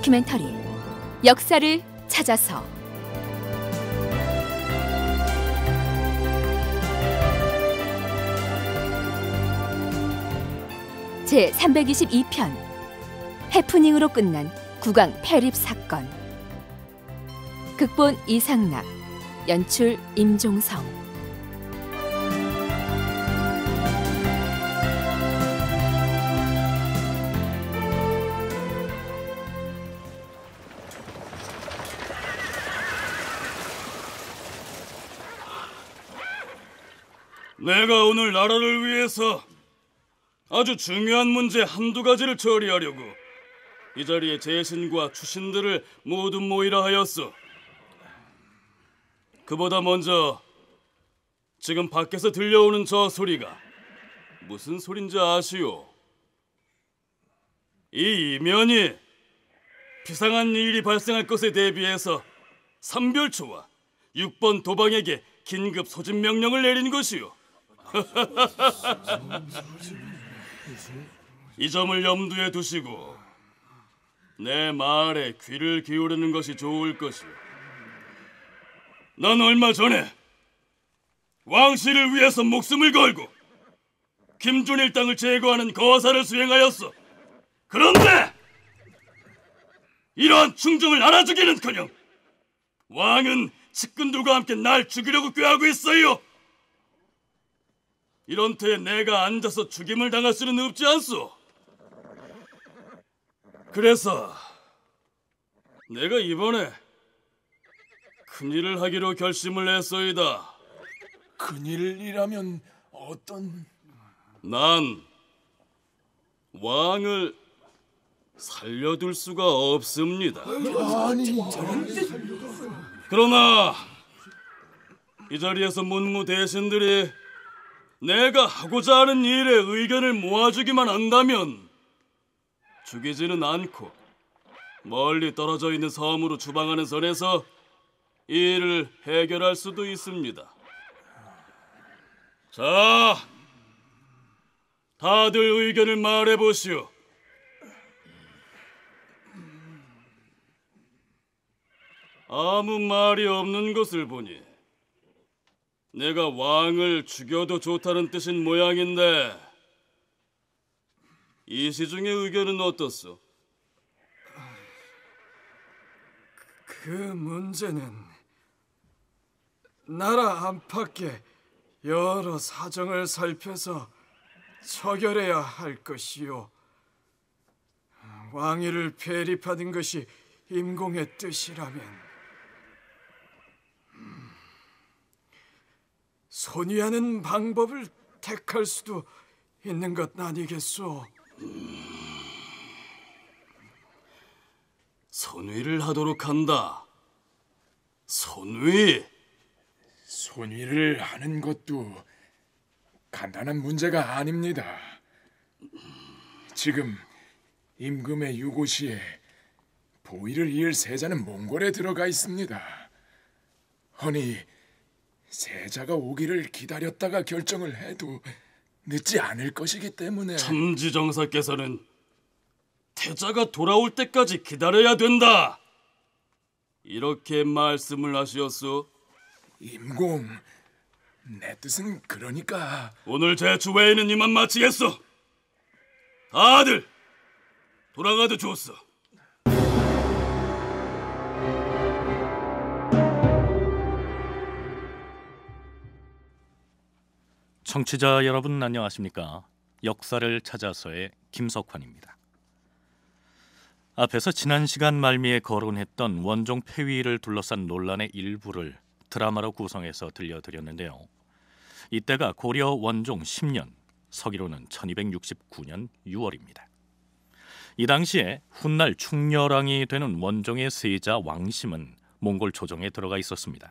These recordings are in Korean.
다큐멘터리 역사를 찾아서 제 322편 해프닝으로 끝난 국왕 패립 사건 극본 이상락 연출 임종성 내가 오늘 나라를 위해서 아주 중요한 문제 한두 가지를 처리하려고 이 자리에 제신과 추신들을 모두 모이라 하였소. 그보다 먼저 지금 밖에서 들려오는 저 소리가 무슨 소린지 아시오? 이 이면이 비상한 일이 발생할 것에 대비해서 삼별초와 6번 도방에게 긴급 소집 명령을 내린 것이오 이 점을 염두에 두시고 내 말에 귀를 기울이는 것이 좋을 것이오. 넌 얼마 전에 왕실을 위해서 목숨을 걸고 김준일 땅을 제거하는 거사를 수행하였어. 그런데 이러한 충정을 알아주기는커녕 왕은 측근들과 함께 날 죽이려고 꾀하고 있어요. 이런 때에 내가 앉아서 죽임을 당할 수는 없지 않소. 그래서 내가 이번에 큰일을 하기로 결심을 했소이다. 큰일이라면 어떤... 난 왕을 살려둘 수가 없습니다. 아니, 그러나 이 자리에서 문무 대신들이 내가 하고자 하는 일에 의견을 모아주기만 한다면 죽이지는 않고 멀리 떨어져 있는 섬으로 주방하는 선에서 일을 해결할 수도 있습니다. 자, 다들 의견을 말해보시오. 아무 말이 없는 것을 보니 내가 왕을 죽여도 좋다는 뜻인 모양인데 이시중의 의견은 어떻소? 그 문제는 나라 안팎의 여러 사정을 살펴서 처결해야 할 것이요. 왕위를 배립하는 것이 임공의 뜻이라면 선의하는 방법을 택할 수도 있는 것 아니겠소? 선위를 하도록 한다. 선위. 선위를 하는 것도 간단한 문제가 아닙니다. 지금 임금의 유고시에 보위를 이을 세자는 몽골에 들어가 있습니다. 허니 세자가 오기를 기다렸다가 결정을 해도 늦지 않을 것이기 때문에 천지정사께서는 태자가 돌아올 때까지 기다려야 된다. 이렇게 말씀을 하시었소. 임공, 내 뜻은 그러니까 오늘 제 주회에는 이만 마치겠소. 다들 돌아가도 좋소. 청취자 여러분 안녕하십니까? 역사를 찾아서의 김석환입니다. 앞에서 지난 시간 말미에 거론했던 원종 폐위를 둘러싼 논란의 일부를 드라마로 구성해서 들려드렸는데요. 이때가 고려 원종 10년, 서기로는 1269년 6월입니다. 이 당시에 훗날 충렬왕이 되는 원종의 세자 왕심은 몽골 조정에 들어가 있었습니다.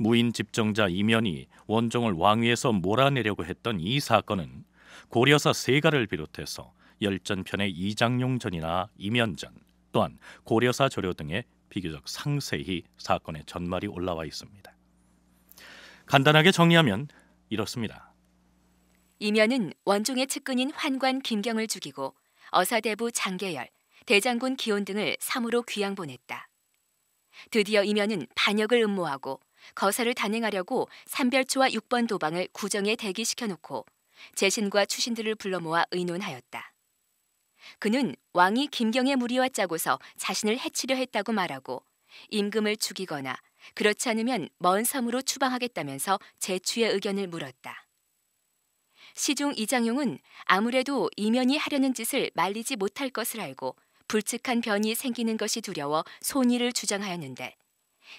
무인 집정자 이면이 원종을 왕위에서 몰아내려고 했던 이 사건은 고려사 세가를 비롯해서 열전편의 이장용전이나 이면전 또한 고려사 조료등에 비교적 상세히 사건의 전말이 올라와 있습니다. 간단하게 정리하면 이렇습니다. 이면은 원종의 측근인 환관 김경을 죽이고 어사대부 장계열, 대장군 기온 등을 삼으로 귀양 보냈다. 드디어 이면은 반역을 음모하고 거사를 단행하려고 삼별초와 6번 도방을 구정에 대기시켜 놓고 재신과 추신들을 불러 모아 의논하였다. 그는 왕이 김경의 무리와 짜고서 자신을 해치려 했다고 말하고 임금을 죽이거나 그렇지 않으면 먼 섬으로 추방하겠다면서 제추의 의견을 물었다. 시중 이장용은 아무래도 이면이 하려는 짓을 말리지 못할 것을 알고 불측한 변이 생기는 것이 두려워 손의를 주장하였는데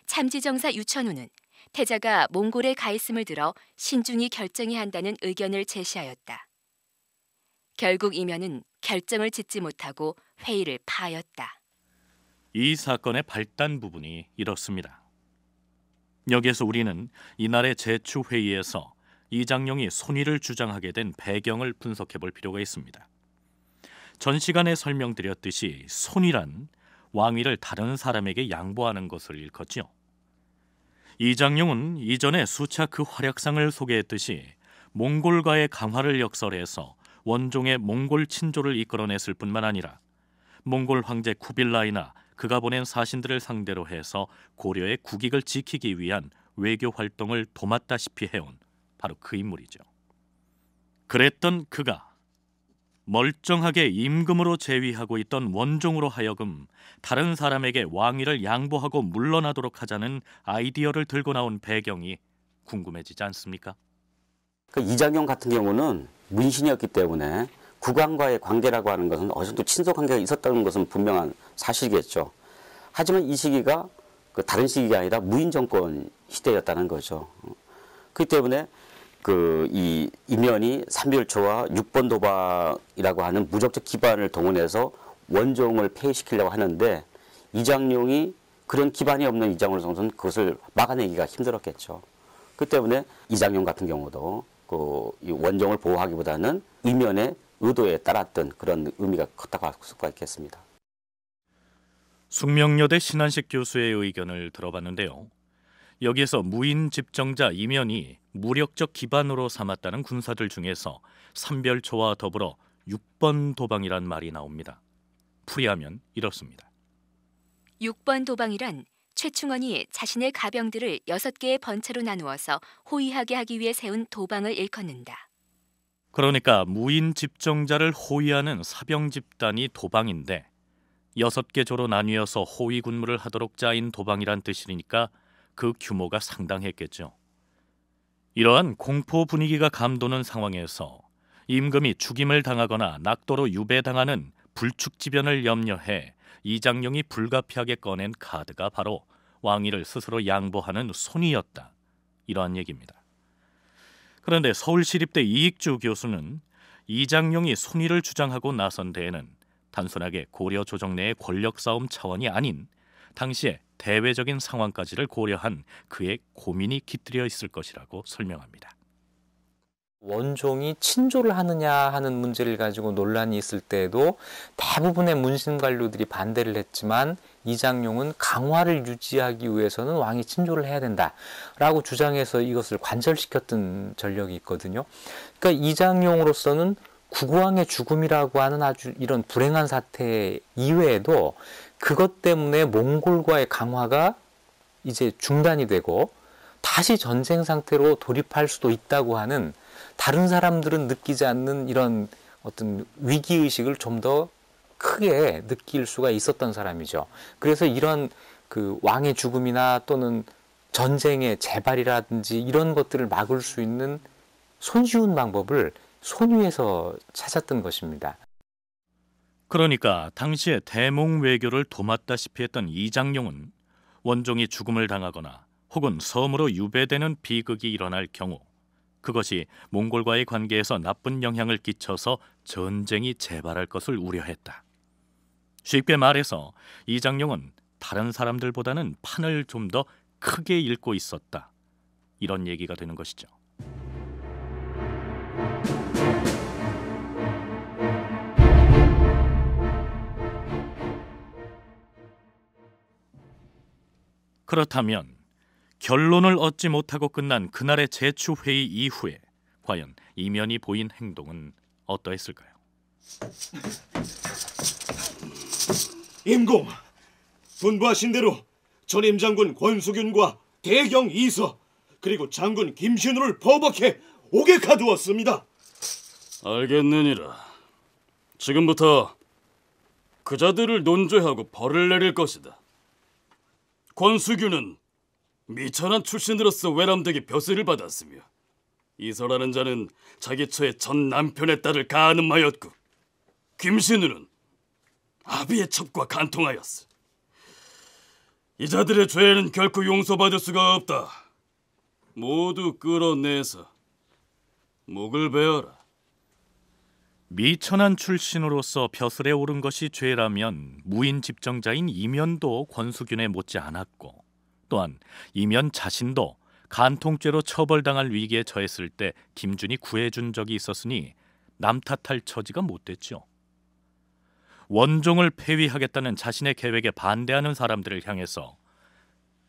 참지정사 유천우는 태자가 몽골에 가 있음을 들어 신중히 결정해야 한다는 의견을 제시하였다. 결국 이면은 결정을 짓지 못하고 회의를 파하였다. 이 사건의 발단 부분이 이렇습니다. 여기에서 우리는 이날의 제추 회의에서 이장용이 손의를 주장하게 된 배경을 분석해 볼 필요가 있습니다. 전 시간에 설명드렸듯이 손이란 왕위를 다른 사람에게 양보하는 것을 일컫지요. 이장용은 이전에 수차 그 활약상을 소개했듯이 몽골과의 강화를 역설해서 원종의 몽골 친조를 이끌어냈을 뿐만 아니라 몽골 황제 쿠빌라이나 그가 보낸 사신들을 상대로 해서 고려의 국익을 지키기 위한 외교 활동을 도맡다시피 해온 바로 그 인물이죠. 그랬던 그가 멀쩡하게 임금으로 제위하고 있던 원종으로 하여금 다른 사람에게 왕위를 양보하고 물러나도록 하자는 아이디어를 들고 나온 배경이 궁금해지지 않습니까? 그 이장용 같은 경우는 문신이었기 때문에 국왕과의 관계라고 하는 것은 어느 정도 친속 관계가 있었다는 것은 분명한 사실이겠죠. 하지만 이 시기가 그 다른 시기가 아니라 무인 정권 시대였다는 거죠. 그렇기 때문에 그이 이면이 삼별초와 6번 도박이라고 하는 무적적 기반을 동원해서 원종을 폐해시키려고 하는데 이장룡이 그런 기반이 없는 이장으로 성는 그것을 막아내기가 힘들었겠죠. 그 때문에 이장룡 같은 경우도 그 이 원종을 보호하기보다는 이면의 의도에 따랐던 그런 의미가 컸다고 할 수가 있겠습니다. 숙명여대 신한식 교수의 의견을 들어봤는데요. 여기에서 무인 집정자 이면이 무력적 기반으로 삼았다는 군사들 중에서 삼별초와 더불어 6번 도방이란 말이 나옵니다. 풀이하면 이렇습니다. 6번 도방이란 최충원이 자신의 가병들을 6개의 번차로 나누어서 호위하게 하기 위해 세운 도방을 일컫는다. 그러니까 무인 집정자를 호위하는 사병 집단이 도방인데 여개 조로 나뉘어서 호위 군무를 하도록 짜인 도방이란 뜻이니까 그 규모가 상당했겠죠. 이러한 공포 분위기가 감도는 상황에서 임금이 죽임을 당하거나 낙도로 유배당하는 불축지변을 염려해 이장용이 불가피하게 꺼낸 카드가 바로 왕위를 스스로 양보하는 손이었다. 이러한 얘기입니다. 그런데 서울시립대 이익주 교수는 이장용이 손위를 주장하고 나선 데에는 단순하게 고려 조정 내의 권력 싸움 차원이 아닌 당시에 대외적인 상황까지를 고려한 그의 고민이 깃들여 있을 것이라고 설명합니다. 원종이 친조를 하느냐 하는 문제를 가지고 논란이 있을 때에도 대부분의 문신관료들이 반대를 했지만 이장용은 강화를 유지하기 위해서는 왕이 친조를 해야 된다라고 주장해서 이것을 관절시켰던 전력이 있거든요. 그러니까 이장용으로서는 국왕의 죽음이라고 하는 아주 이런 불행한 사태 이외에도 그것 때문에 몽골과의 강화가 이제 중단이 되고 다시 전쟁 상태로 돌입할 수도 있다고 하는 다른 사람들은 느끼지 않는 이런 어떤 위기 의식을 좀 더 크게 느낄 수가 있었던 사람이죠. 그래서 이런 그 왕의 죽음이나 또는 전쟁의 재발이라든지 이런 것들을 막을 수 있는 손쉬운 방법을 손위에서 찾았던 것입니다. 그러니까 당시에 대몽 외교를 도맡다시피 했던 이장용은 원종이 죽음을 당하거나 혹은 섬으로 유배되는 비극이 일어날 경우 그것이 몽골과의 관계에서 나쁜 영향을 끼쳐서 전쟁이 재발할 것을 우려했다. 쉽게 말해서 이장용은 다른 사람들보다는 판을 좀 더 크게 읽고 있었다. 이런 얘기가 되는 것이죠. 그렇다면 결론을 얻지 못하고 끝난 그날의 재추 회의 이후에 과연 이면이 보인 행동은 어떠했을까요? 임공 분부하신 대로 전임 장군 권수균과 대경 이서 그리고 장군 김신우를 버벅해 옥에 가두었습니다. 알겠느니라. 지금부터 그자들을 논죄하고 벌을 내릴 것이다. 권수규는 미천한 출신으로서 외람되게 벼슬을 받았으며 이서라는 자는 자기 처의 전 남편의 딸을 가늠하였고 김신우는 아비의 첩과 간통하였어. 이 자들의 죄는 결코 용서받을 수가 없다. 모두 끌어내서 목을 베어라. 미천한 출신으로서 벼슬에 오른 것이 죄라면 무인 집정자인 이면도 권수균에 못지 않았고 또한 이면 자신도 간통죄로 처벌당할 위기에 처했을 때 김준이 구해준 적이 있었으니 남탓할 처지가 못 됐죠. 원종을 폐위하겠다는 자신의 계획에 반대하는 사람들을 향해서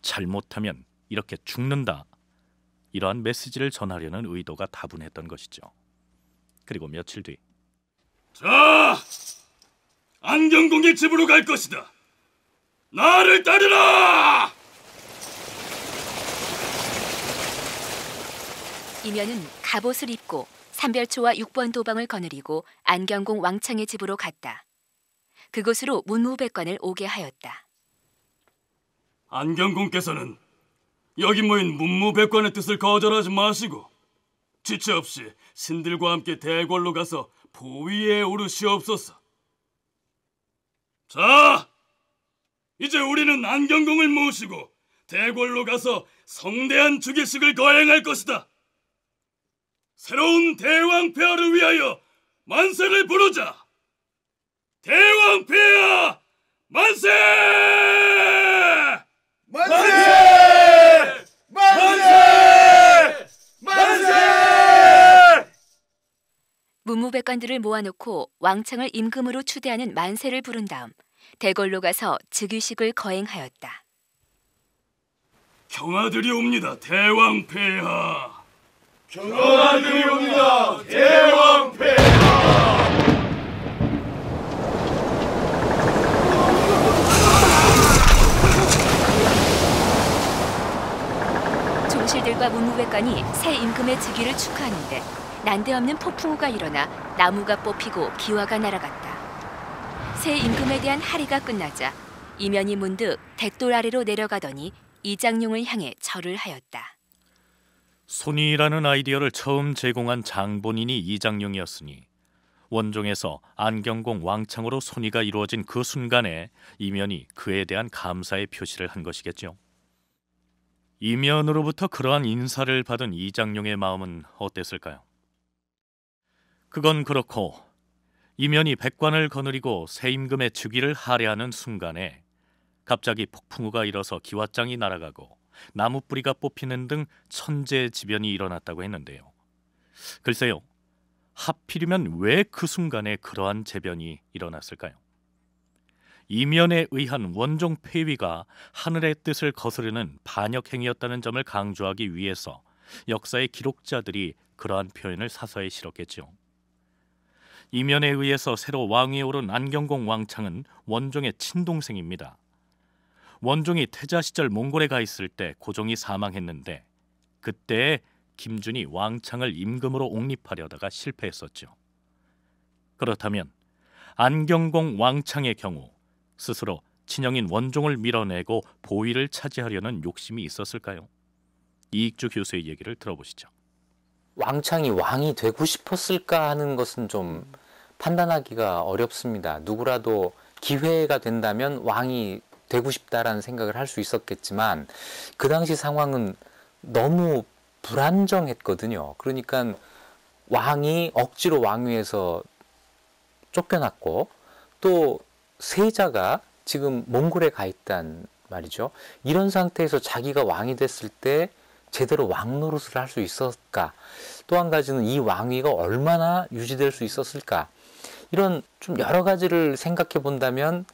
잘못하면 이렇게 죽는다 이러한 메시지를 전하려는 의도가 다분했던 것이죠. 그리고 며칠 뒤 자, 안경공의 집으로 갈 것이다. 나를 따르라! 이면은 갑옷을 입고 삼별초와 6번 도방을 거느리고 안경공 왕창의 집으로 갔다. 그곳으로 문무백관을 오게 하였다. 안경공께서는 여기 모인 문무백관의 뜻을 거절하지 마시고 지체 없이 신들과 함께 대궐로 가서 보위에 오르시옵소서. 자, 이제 우리는 안경공을 모시고 대궐로 가서 성대한 주기식을 거행할 것이다. 새로운 대왕 폐하를 위하여 만세를 부르자. 대왕 폐하 만세! 만세! 만세! 문무백관들을 모아놓고 왕창을 임금으로 추대하는 만세를 부른 다음 대궐로 가서 즉위식을 거행하였다. 경하들이옵니다, 대왕 폐하. 경하들이옵니다, 대왕 폐하. 종실들과 문무백관이 새 임금의 즉위를 축하하는데 난데없는 폭풍우가 일어나 나무가 뽑히고 기와가 날아갔다. 새 임금에 대한 할애가 끝나자 이면이 문득 댓돌 아래로 내려가더니 이장룡을 향해 절을 하였다. 손이라는 아이디어를 처음 제공한 장본인이 이장룡이었으니 원종에서 안경공 왕창으로 손이가 이루어진 그 순간에 이면이 그에 대한 감사의 표시를 한 것이겠죠. 이면으로부터 그러한 인사를 받은 이장룡의 마음은 어땠을까요? 그건 그렇고 이면이 백관을 거느리고 세임금의 주기를 할애하는 순간에 갑자기 폭풍우가 일어서 기왓장이 날아가고 나무 뿌리가 뽑히는 등 천재지변이 일어났다고 했는데요. 글쎄요. 하필이면 왜 그 순간에 그러한 재변이 일어났을까요? 이면에 의한 원종 폐위가 하늘의 뜻을 거스르는 반역 행위였다는 점을 강조하기 위해서 역사의 기록자들이 그러한 표현을 사서에 실었겠지요. 이면에 의해서 새로 왕위에 오른 안경공 왕창은 원종의 친동생입니다. 원종이 태자 시절 몽골에 가 있을 때 고종이 사망했는데 그때 김준이 왕창을 임금으로 옹립하려다가 실패했었죠. 그렇다면 안경공 왕창의 경우 스스로 친형인 원종을 밀어내고 보위를 차지하려는 욕심이 있었을까요? 이익주 교수의 얘기를 들어보시죠. 왕창이 왕이 되고 싶었을까 하는 것은 좀 판단하기가 어렵습니다. 누구라도 기회가 된다면 왕이 되고 싶다라는 생각을 할 수 있었겠지만 그 당시 상황은 너무 불안정했거든요. 그러니까 왕이 억지로 왕위에서 쫓겨났고 또 세자가 지금 몽골에 가 있단 말이죠. 이런 상태에서 자기가 왕이 됐을 때 제대로 왕 노릇을 할 수 있었을까? 또 한 가지는 이 왕위가 얼마나 유지될 수 있었을까? 이런 좀 여러 가지를 생각해 본다면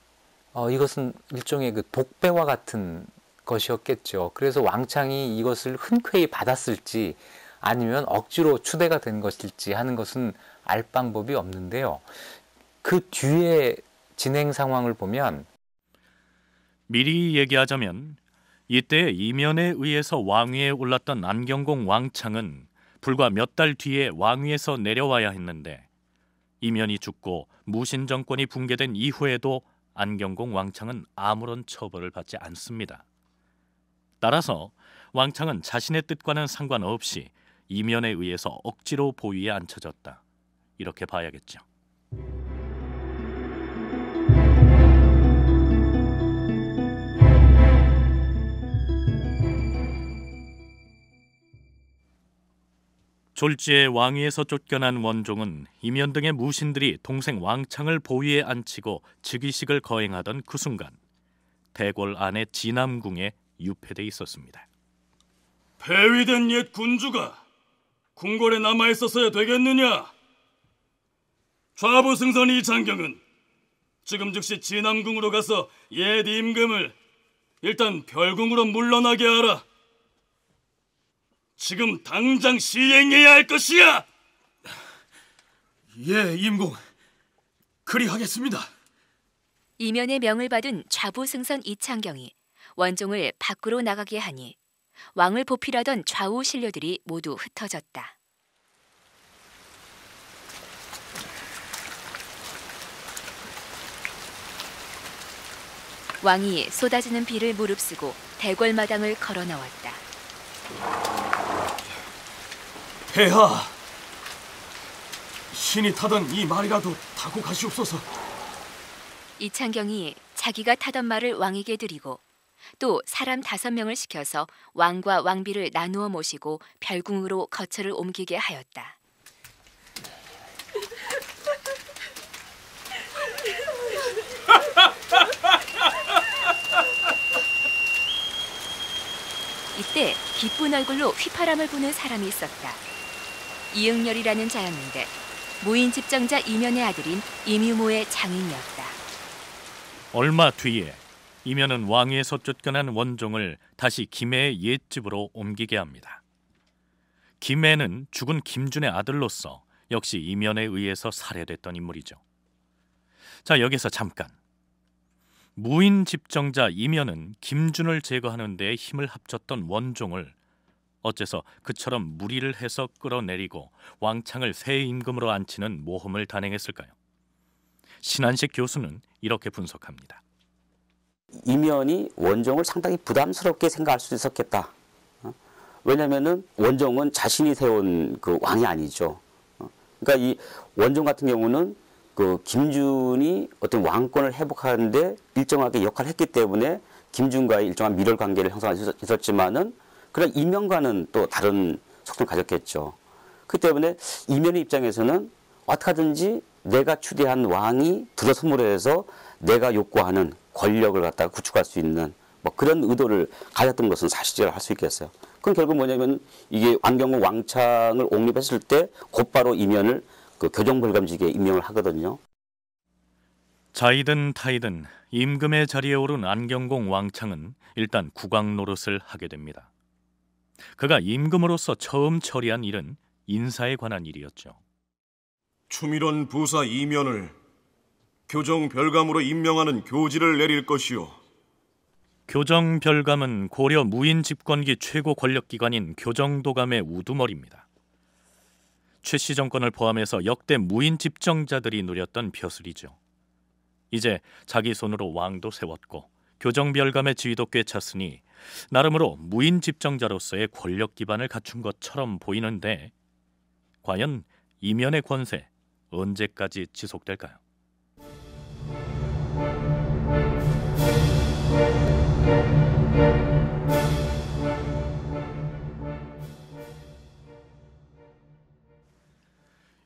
어, 이것은 일종의 그 독배와 같은 것이었겠죠. 그래서 왕창이 이것을 흔쾌히 받았을지 아니면 억지로 추대가 된 것일지 하는 것은 알 방법이 없는데요. 그 뒤에 진행 상황을 보면 미리 얘기하자면 이때 이면에 의해서 왕위에 올랐던 안경공 왕창은 불과 몇 달 뒤에 왕위에서 내려와야 했는데 이면이 죽고 무신 정권이 붕괴된 이후에도 안경공 왕창은 아무런 처벌을 받지 않습니다. 따라서 왕창은 자신의 뜻과는 상관없이 이면에 의해서 억지로 보위에 앉혀졌다. 이렇게 봐야겠죠. 졸지의 왕위에서 쫓겨난 원종은 임현 등의 무신들이 동생 왕창을 보위에 앉히고 즉위식을 거행하던 그 순간 대궐 안에 진암궁에 유폐돼 있었습니다. 배위된 옛 군주가 궁궐에 남아 있었어야 되겠느냐? 좌부 승선 이장경은 지금 즉시 진암궁으로 가서 옛 임금을 일단 별궁으로 물러나게 하라. 지금 당장 시행해야할 것이야. 예, 임공. 그리하겠습니다. 이면의 명을 받은 좌부승선 이창경이 원종을 밖으로 나가게 하니 왕을 보필하던 좌우 신료들이 모두 흩어졌다. 왕이 쏟아지는 비를 무릅쓰고 대궐마당을 걸어 나왔다. 폐하! 신이 타던 이 말이라도 타고 가시옵소서. 이창경이 자기가 타던 말을 왕에게 드리고 또 사람 다섯 명을 시켜서 왕과 왕비를 나누어 모시고 별궁으로 거처를 옮기게 하였다. 이때 기쁜 얼굴로 휘파람을 부는 사람이 있었다. 이응렬이라는 자였는데 무인 집정자 이면의 아들인 임유모의 장인이었다. 얼마 뒤에 이면은 왕위에서 쫓겨난 원종을 다시 김해의 옛집으로 옮기게 합니다. 김해는 죽은 김준의 아들로서 역시 이면에 의해서 살해됐던 인물이죠. 자 여기서 잠깐 무인 집정자 이면은 김준을 제거하는 데 힘을 합쳤던 원종을 어째서 그처럼 무리를 해서 끌어내리고 왕창을 새 임금으로 앉히는 모험을 단행했을까요? 신한식 교수는 이렇게 분석합니다. 이면이 원종을 상당히 부담스럽게 생각할 수 있었겠다. 어? 왜냐하면 원종은 자신이 세운 그 왕이 아니죠. 어? 그러니까 이 원종 같은 경우는 그 김준이 어떤 왕권을 회복하는데 일정하게 역할을 했기 때문에 김준과의 일정한 밀월 관계를 형성할 수 있었지만은 그런 이면과는 또 다른 속성을 가졌겠죠. 그 때문에 이면의 입장에서는 어떻게 하든지 내가 추대한 왕이 들어선물 해서 내가 욕구하는 권력을 갖다가 구축할 수 있는 뭐 그런 의도를 가졌던 것은 사실이라 할수 있겠어요. 그건 결국 뭐냐면 이게 왕경호 왕창을 옹립했을 때 곧바로 이면을 그교정불감직에 임명을 하거든요. 자이든 타이든 임금의 자리에 오른 안경공 왕창은 일단 국왕 노릇을 하게 됩니다. 그가 임금으로서 처음 처리한 일은 인사에 관한 일이었죠. 추밀원 부사 이면을 교정 별감으로 임명하는 교지를 내릴 것이요. 교정 별감은 고려 무인 집권기 최고 권력 기관인 교정도감의 우두머리입니다. 최씨 정권을 포함해서 역대 무인 집정자들이 누렸던 벼슬이죠. 이제 자기 손으로 왕도 세웠고 교정 별감의 지위도 꿰찼으니 나름으로 무인 집정자로서의 권력 기반을 갖춘 것처럼 보이는데 과연 이면의 권세 언제까지 지속될까요?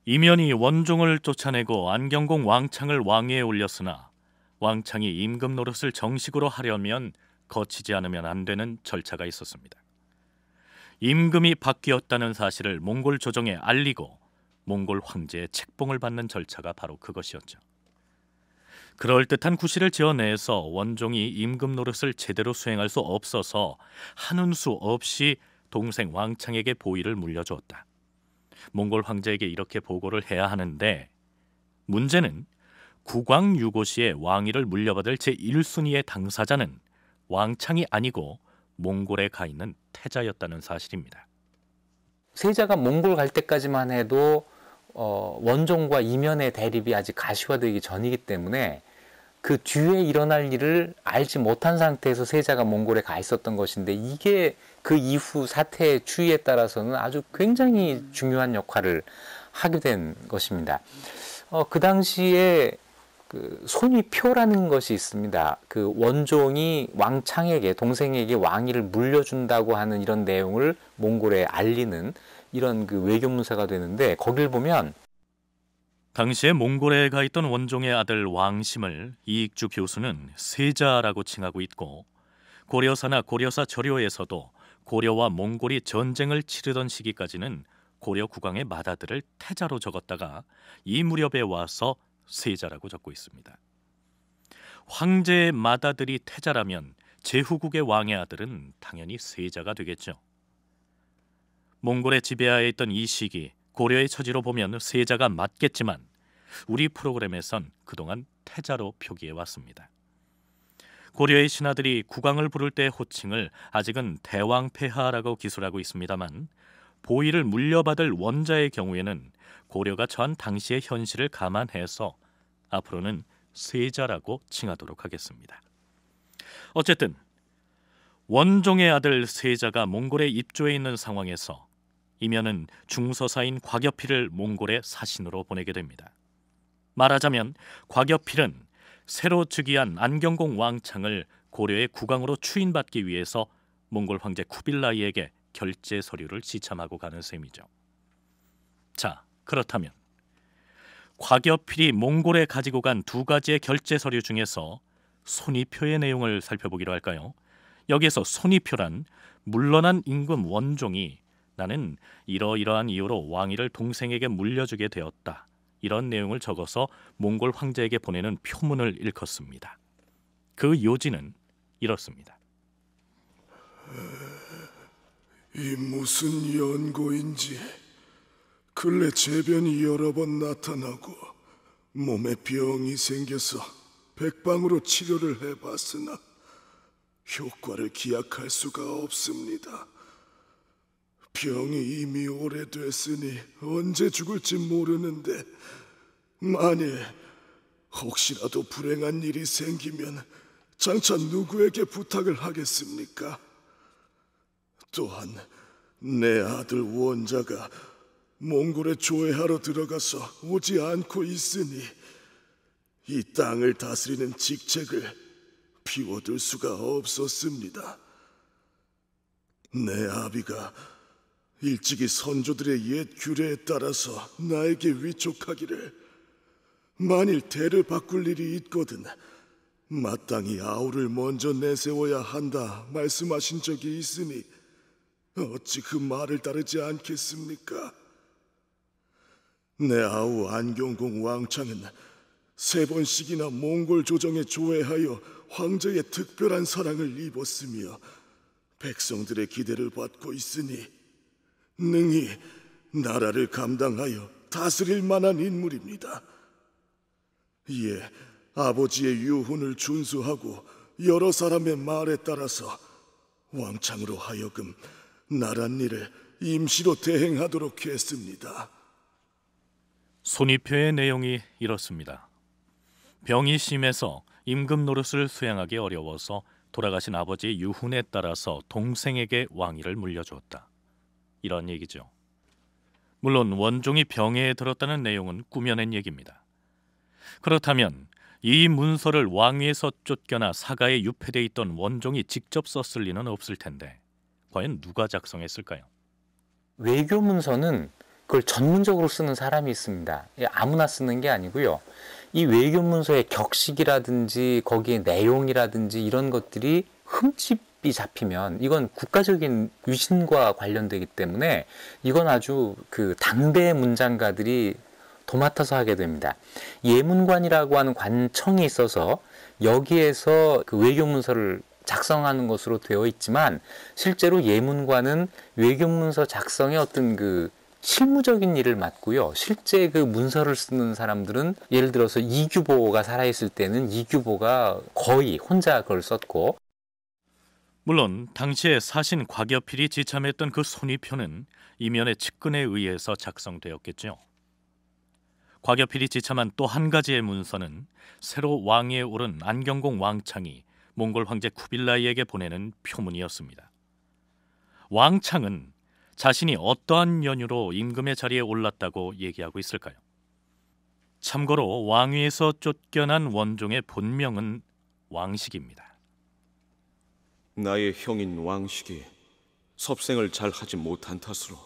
이면이 원종을 쫓아내고 안경공 왕창을 왕위에 올렸으나 왕창이 임금 노릇을 정식으로 하려면 거치지 않으면 안 되는 절차가 있었습니다. 임금이 바뀌었다는 사실을 몽골 조정에 알리고 몽골 황제의 책봉을 받는 절차가 바로 그것이었죠. 그럴듯한 구실을 지어내서 원종이 임금 노릇을 제대로 수행할 수 없어서 한운수 없이 동생 왕창에게 보위를 물려주었다. 몽골 황제에게 이렇게 보고를 해야 하는데 문제는 국왕 유고시의 왕위를 물려받을 제1순위의 당사자는 왕창이 아니고 몽골에 가 있는 태자였다는 사실입니다. 세자가 몽골 갈 때까지만 해도 어, 원종과 이면의 대립이 아직 가시화되기 전이기 때문에 그 뒤에 일어날 일을 알지 못한 상태에서 세자가 몽골에 가 있었던 것인데 이게 그 이후 사태의 추이에 따라서는 아주 굉장히 중요한 역할을 하게 된 것입니다. 어, 그 당시에 그 손위표라는 것이 있습니다. 그 원종이 왕창에게 동생에게 왕위를 물려준다고 하는 이런 내용을 몽골에 알리는 이런 그 외교문서가 되는데 거길 보면 당시에 몽골에 가 있던 원종의 아들 왕심을 이익주 교수는 세자라고 칭하고 있고 고려사나 고려사 저료에서도 고려와 몽골이 전쟁을 치르던 시기까지는 고려 국왕의 마다들을 태자로 적었다가 이 무렵에 와서 세자라고 적고 있습니다. 황제의 맏아들이 태자라면 제후국의 왕의 아들은 당연히 세자가 되겠죠. 몽골의 지배하에 있던 이 시기 고려의 처지로 보면 세자가 맞겠지만 우리 프로그램에선 그동안 태자로 표기해 왔습니다. 고려의 신하들이 국왕을 부를 때 호칭을 아직은 대왕폐하라고 기술하고 있습니다만 보위를 물려받을 원자의 경우에는 고려가 처한 당시의 현실을 감안해서 앞으로는 세자라고 칭하도록 하겠습니다. 어쨌든 원종의 아들 세자가 몽골의 입조에 있는 상황에서 이면은 중서사인 곽여필을 몽골의 사신으로 보내게 됩니다. 말하자면 곽여필은 새로 즉위한 안경공 왕창을 고려의 국왕으로 추인받기 위해서 몽골 황제 쿠빌라이에게 결제 서류를 지참하고 가는 셈이죠. 자, 그렇다면 과격필이 몽골에 가지고 간 두 가지의 결제 서류 중에서 손이표의 내용을 살펴보기로 할까요? 여기에서 손이표란 물러난 임금 원종이 나는 이러이러한 이유로 왕위를 동생에게 물려주게 되었다. 이런 내용을 적어서 몽골 황제에게 보내는 표문을 읽었습니다. 그 요지는 이렇습니다. 이 무슨 연고인지 근래 재변이 여러 번 나타나고 몸에 병이 생겨서 백방으로 치료를 해봤으나 효과를 기약할 수가 없습니다. 병이 이미 오래됐으니 언제 죽을지 모르는데 만일 혹시라도 불행한 일이 생기면 장차 누구에게 부탁을 하겠습니까? 또한 내 아들 원자가 몽골의 조회하러 들어가서 오지 않고 있으니 이 땅을 다스리는 직책을 비워둘 수가 없었습니다. 내 아비가 일찍이 선조들의 옛 규례에 따라서 나에게 위촉하기를 만일 대를 바꿀 일이 있거든 마땅히 아우를 먼저 내세워야 한다 말씀하신 적이 있으니 어찌 그 말을 따르지 않겠습니까? 내 아우 안경공 왕창은 세 번씩이나 몽골 조정에 조회하여 황제의 특별한 사랑을 입었으며 백성들의 기대를 받고 있으니 능히 나라를 감당하여 다스릴 만한 인물입니다. 이에 아버지의 유훈을 준수하고 여러 사람의 말에 따라서 왕창으로 하여금 나란 일에 임시로 대행하도록 했습니다. 손이표의 내용이 이렇습니다. 병이 심해서 임금 노릇을 수행하기 어려워서 돌아가신 아버지 유훈에 따라서 동생에게 왕위를 물려주었다. 이런 얘기죠. 물론 원종이 병에 들었다는 내용은 꾸며낸 얘기입니다. 그렇다면 이 문서를 왕위에서 쫓겨나 사가에 유폐돼 있던 원종이 직접 썼을 리는 없을 텐데 과연 누가 작성했을까요? 외교 문서는 그걸 전문적으로 쓰는 사람이 있습니다. 아무나 쓰는 게 아니고요. 이 외교 문서의 격식이라든지 거기에 내용이라든지 이런 것들이 흠집이 잡히면 이건 국가적인 위신과 관련되기 때문에 이건 아주 그 당대 문장가들이 도맡아서 하게 됩니다. 예문관이라고 하는 관청이 있어서 여기에서 그 외교 문서를 작성하는 것으로 되어 있지만 실제로 예문관은 외교문서 작성의 어떤 그 실무적인 일을 맡고요. 실제 그 문서를 쓰는 사람들은 예를 들어서 이규보가 살아있을 때는 이규보가 거의 혼자 그걸 썼고 물론 당시에 사신 곽여필이 지참했던 그손위표는 이면의 측근에 의해서 작성되었겠죠. 곽여필이 지참한 또 한 가지의 문서는 새로 왕위에 오른 안경공 왕창이 몽골 황제 쿠빌라이에게 보내는 표문이었습니다. 왕창은 자신이 어떠한 연유로 임금의 자리에 올랐다고 얘기하고 있을까요? 참고로 왕위에서 쫓겨난 원종의 본명은 왕식입니다. 나의 형인 왕식이 섭생을 잘 하지 못한 탓으로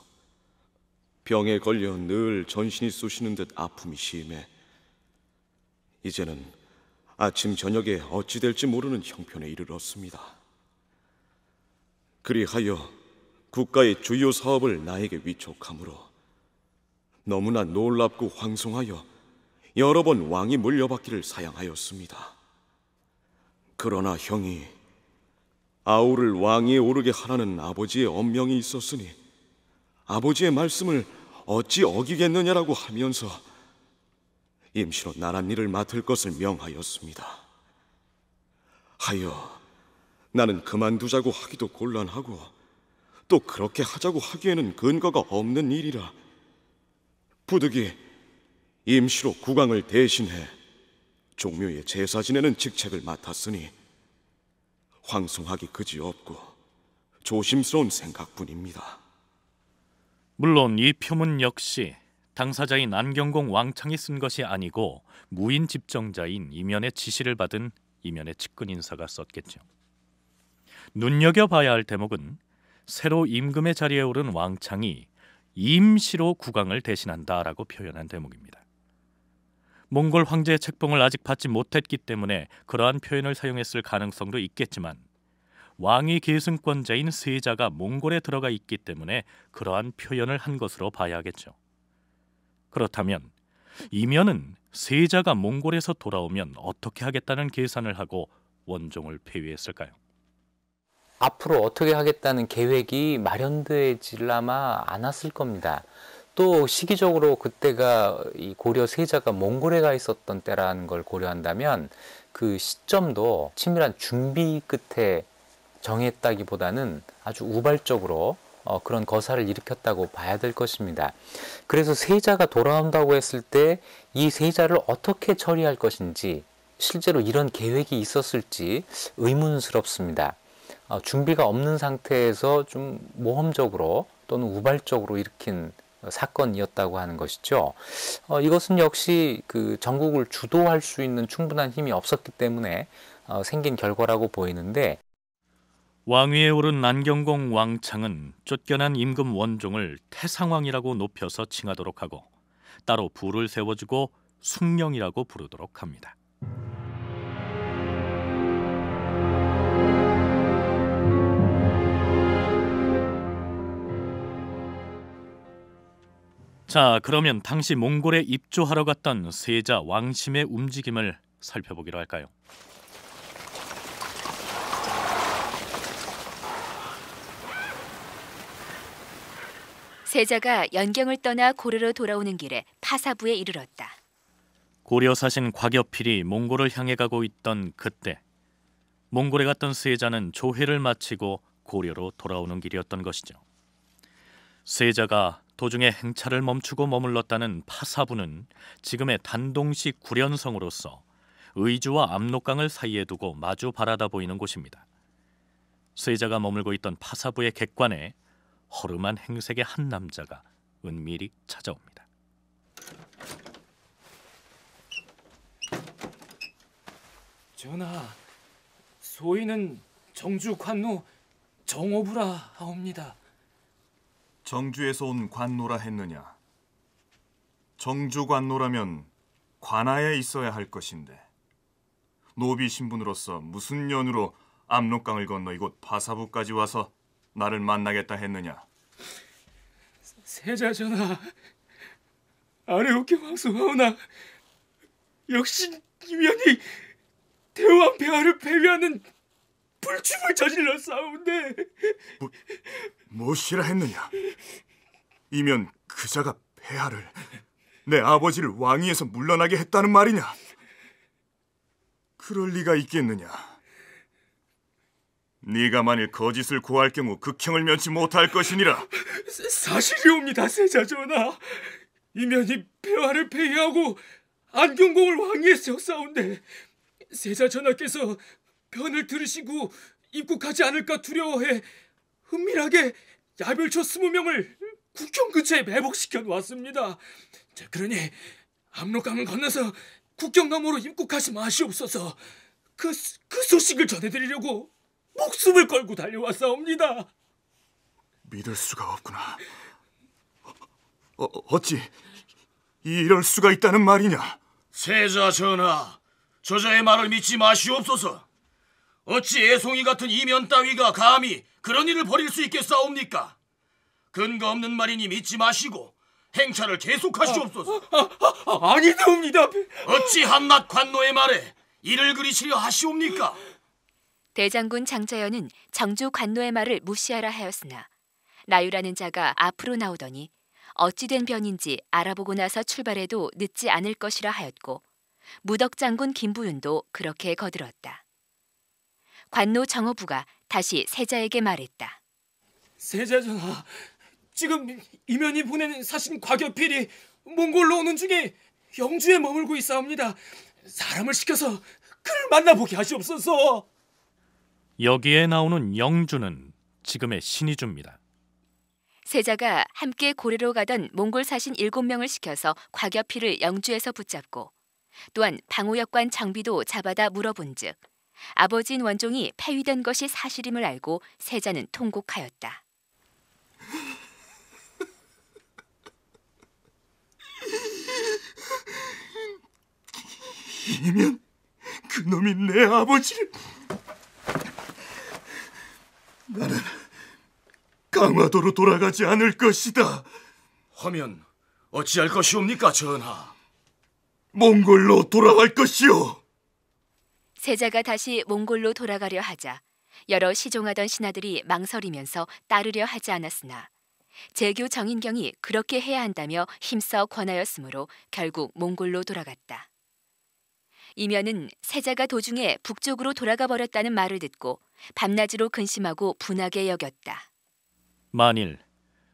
병에 걸려 늘 전신이 쑤시는 듯 아픔이 심해 이제는 아침 저녁에 어찌 될지 모르는 형편에 이르렀습니다. 그리하여 국가의 주요 사업을 나에게 위촉함으로 너무나 놀랍고 황송하여 여러 번 왕이 물려받기를 사양하였습니다. 그러나 형이 아우를 왕위에 오르게 하라는 아버지의 엄명이 있었으니 아버지의 말씀을 어찌 어기겠느냐라고 하면서 임시로 나란 일을 맡을 것을 명하였습니다. 하여 나는 그만두자고 하기도 곤란하고 또 그렇게 하자고 하기에는 근거가 없는 일이라 부득이 임시로 국왕을 대신해 종묘의 제사 지내는 직책을 맡았으니 황송하기 그지없고 조심스러운 생각뿐입니다. 물론 이 표문 역시 당사자인 안경공 왕창이 쓴 것이 아니고 무인 집정자인 이면의 지시를 받은 이면의 측근 인사가 썼겠죠. 눈여겨봐야 할 대목은 새로 임금의 자리에 오른 왕창이 임시로 국왕을 대신한다라고 표현한 대목입니다. 몽골 황제의 책봉을 아직 받지 못했기 때문에 그러한 표현을 사용했을 가능성도 있겠지만 왕위 계승권자인 세자가 몽골에 들어가 있기 때문에 그러한 표현을 한 것으로 봐야겠죠. 그렇다면 이면은 세자가 몽골에서 돌아오면 어떻게 하겠다는 계산을 하고 원종을 폐위했을까요? 앞으로 어떻게 하겠다는 계획이 마련되질라마 않았을 겁니다. 또 시기적으로 그때가 이 고려 세자가 몽골에 가 있었던 때라는 걸 고려한다면 그 시점도 치밀한 준비 끝에 정했다기보다는 아주 우발적으로 어, 그런 거사를 일으켰다고 봐야 될 것입니다. 그래서 세자가 돌아온다고 했을 때 이 세자를 어떻게 처리할 것인지 실제로 이런 계획이 있었을지 의문스럽습니다. 어, 준비가 없는 상태에서 좀 모험적으로 또는 우발적으로 일으킨 사건이었다고 하는 것이죠. 어, 이것은 역시 그 전국을 주도할 수 있는 충분한 힘이 없었기 때문에 어, 생긴 결과라고 보이는데 왕위에 오른 난경공 왕창은 쫓겨난 임금 원종을 태상왕이라고 높여서 칭하도록 하고 따로 부를 세워주고 숙명이라고 부르도록 합니다. 자, 그러면 당시 몽골에 입조하러 갔던 세자 왕심의 움직임을 살펴보기로 할까요? 세자가 연경을 떠나 고려로 돌아오는 길에 파사부에 이르렀다. 고려 사신 곽여필이 몽골을 향해 가고 있던 그때 몽골에 갔던 세자는 조회를 마치고 고려로 돌아오는 길이었던 것이죠. 세자가 도중에 행차를 멈추고 머물렀다는 파사부는 지금의 단동시 구련성으로서 의주와 압록강을 사이에 두고 마주 바라다 보이는 곳입니다. 세자가 머물고 있던 파사부의 객관에 허름한 행색의 한 남자가 은밀히 찾아옵니다. 전하, 소인은 정주 관노 정오부라 하옵니다. 정주에서 온 관노라 했느냐? 정주 관노라면 관하에 있어야 할 것인데 노비 신분으로서 무슨 연으로 압록강을 건너 이곳 파사부까지 와서 나를 만나겠다 했느냐? 세자전하, 아래옥계 황소하오나 역시 이면이 대왕 폐하를 배회하는 불침을 저질러 싸운데 뭐, 무엇이라 했느냐? 이면 그자가 폐하를 내 아버지를 왕위에서 물러나게 했다는 말이냐? 그럴 리가 있겠느냐? 네가 만일 거짓을 고할 경우 극형을 면치 못할 것이니라. 사실이옵니다, 세자전하. 이면이 폐하를 폐위하고 안경공을 왕위에 세웠사운데 세자전하께서 변을 들으시고 입국하지 않을까 두려워해 은밀하게 야별초 스무 명을 국경 근처에 매복시켜 놓았습니다. 자, 그러니 압록강을 건너서 국경 너머로 입국하지 마시옵소서. 그, 그 소식을 전해드리려고 목숨을 걸고 달려왔사옵니다. 믿을 수가 없구나. 어, 어찌 이럴 수가 있다는 말이냐? 세자 전하, 저자의 말을 믿지 마시옵소서. 어찌 애송이 같은 이면 따위가 감히 그런 일을 벌일 수 있겠사옵니까? 근거 없는 말이니 믿지 마시고 행차를 계속하시옵소서. 아, 아, 아, 아 아니옵니다 어찌 한낱 관노의 말에 이를 그리시려 하시옵니까? 대장군 장자연은 정조 관노의 말을 무시하라 하였으나 나유라는 자가 앞으로 나오더니 어찌된 변인지 알아보고 나서 출발해도 늦지 않을 것이라 하였고 무덕장군 김부윤도 그렇게 거들었다. 관노 정어부가 다시 세자에게 말했다. 세자전하, 지금 이면이 보낸 사신 과격필이 몽골로 오는 중에 영주에 머물고 있사옵니다. 사람을 시켜서 그를 만나보게 하시옵소서. 여기에 나오는 영주는 지금의 신이주입니다. 세자가 함께 고려로 가던 몽골 사신 7명을 시켜서 곽여피를 영주에서 붙잡고 또한 방호역관 장비도 잡아다 물어본즉 아버지인 원종이 폐위된 것이 사실임을 알고 세자는 통곡하였다. 이면 그놈이 내 아버지를 나는 강화도로 돌아가지 않을 것이다. 하면 어찌할 것이옵니까, 전하? 몽골로 돌아갈 것이오. 세자가 다시 몽골로 돌아가려 하자 여러 시종하던 신하들이 망설이면서 따르려 하지 않았으나 제교 정인경이 그렇게 해야 한다며 힘써 권하였으므로 결국 몽골로 돌아갔다. 이면은 세자가 도중에 북쪽으로 돌아가 버렸다는 말을 듣고 밤낮으로 근심하고 분하게 여겼다. 만일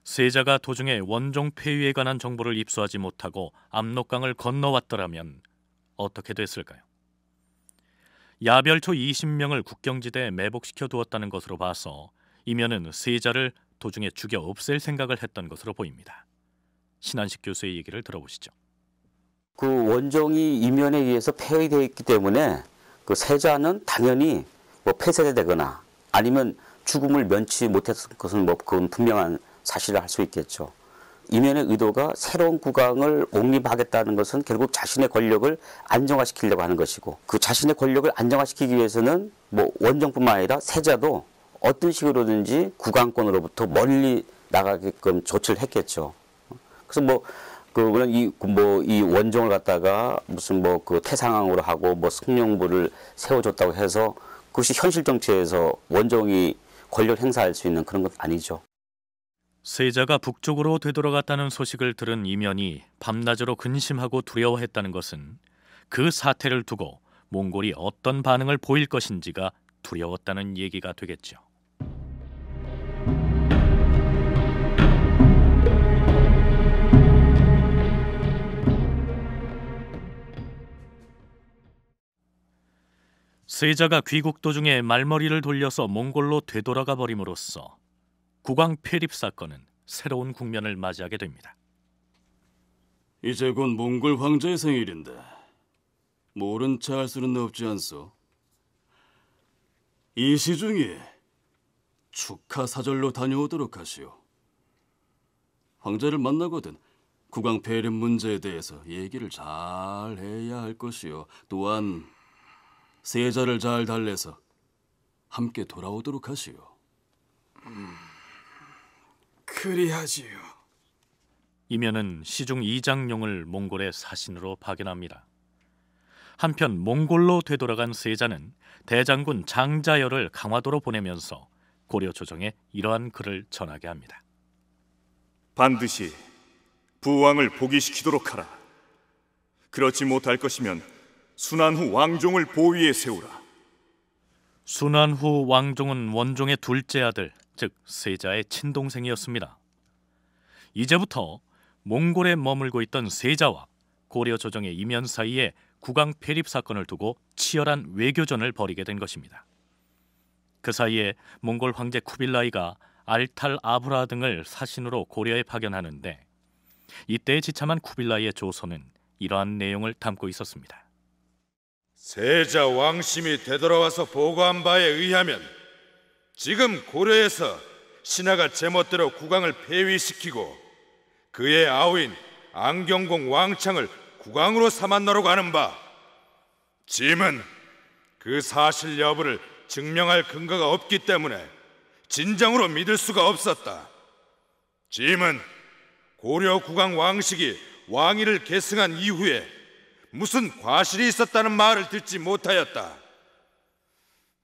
세자가 도중에 원종 폐위에 관한 정보를 입수하지 못하고 압록강을 건너왔더라면 어떻게 됐을까요? 야별초 20명을 국경지대에 매복시켜 두었다는 것으로 봐서 이면은 세자를 도중에 죽여 없앨 생각을 했던 것으로 보입니다. 신한식 교수의 얘기를 들어보시죠. 그 원종이 이면에 의해서 폐해되어 있기 때문에 그 세자는 당연히 뭐 폐쇄되거나 아니면 죽음을 면치 못했을 것은 뭐 그건 분명한 사실을 할 수 있겠죠. 이면의 의도가 새로운 국왕을 옹립하겠다는 것은 결국 자신의 권력을 안정화시키려고 하는 것이고 그 자신의 권력을 안정화시키기 위해서는 뭐 원정뿐만 아니라 세자도 어떤 식으로든지 국왕권으로부터 멀리 나가게끔 조치를 했겠죠. 그래서 뭐그 물론 이뭐 이 원종을 갖다가 무슨 뭐 그태상황으로 하고 뭐 승용부를 세워줬다고 해서 그것이 현실 정치에서 원종이 권력 행사할 수 있는 그런 것 아니죠. 세자가 북쪽으로 되돌아갔다는 소식을 들은 이면이 밤낮으로 근심하고 두려워했다는 것은 그 사태를 두고 몽골이 어떤 반응을 보일 것인지가 두려웠다는 얘기가 되겠죠. 세자가 귀국 도중에 말머리를 돌려서 몽골로 되돌아가 버림으로써 국왕 폐립 사건은 새로운 국면을 맞이하게 됩니다. 이제 곧 몽골 황제의 생일인데 모른 체할 수는 없지 않소. 이 시중에 축하 사절로 다녀오도록 하시오. 황제를 만나거든 국왕 폐립 문제에 대해서 얘기를 잘 해야 할것이오 또한 세자를 잘 달래서 함께 돌아오도록 하시오. 음, 그리하지요. 이면은 시중 이장룡을 몽골의 사신으로 파견합니다. 한편 몽골로 되돌아간 세자는 대장군 장자열을 강화도로 보내면서 고려 조정에 이러한 글을 전하게 합니다. 반드시 부왕을 복위시키도록 하라. 그렇지 못할 것이면 순환 후 왕종을 보위에 세우라. 순환 후 왕종은 원종의 둘째 아들, 즉 세자의 친동생이었습니다. 이제부터 몽골에 머물고 있던 세자와 고려 조정의 이면 사이에 국왕 폐립 사건을 두고 치열한 외교전을 벌이게 된 것입니다. 그 사이에 몽골 황제 쿠빌라이가 알탈 아브라 등을 사신으로 고려에 파견하는데 이때 지참한 쿠빌라이의 조서는 이러한 내용을 담고 있었습니다. 세자 왕심이 되돌아와서 보고한 바에 의하면 지금 고려에서 신하가 제멋대로 국왕을 폐위시키고 그의 아우인 안경공 왕창을 국왕으로 삼았노라고 하는 바 짐은 그 사실 여부를 증명할 근거가 없기 때문에 진정으로 믿을 수가 없었다. 짐은 고려 국왕 왕식이 왕위를 계승한 이후에 무슨 과실이 있었다는 말을 듣지 못하였다.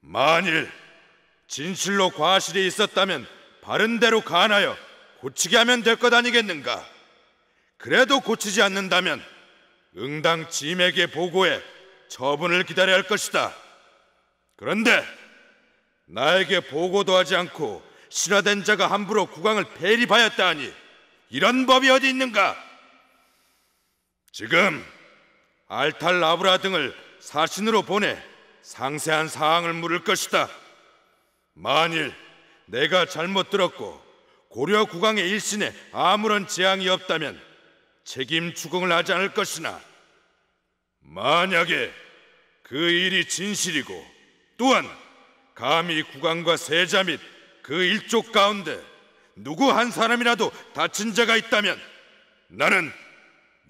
만일 진실로 과실이 있었다면 바른 대로 간하여 고치게 하면 될 것 아니겠는가? 그래도 고치지 않는다면 응당 짐에게 보고해 처분을 기다려야 할 것이다. 그런데 나에게 보고도 하지 않고 신화된 자가 함부로 국왕을 배립하였다 하니 이런 법이 어디 있는가? 지금 알탈라브라 등을 사신으로 보내 상세한 사항을 물을 것이다. 만일 내가 잘못 들었고 고려 국왕의 일신에 아무런 재앙이 없다면 책임 추궁을 하지 않을 것이나 만약에 그 일이 진실이고 또한 감히 국왕과 세자 및 그 일족 가운데 누구 한 사람이라도 다친 자가 있다면 나는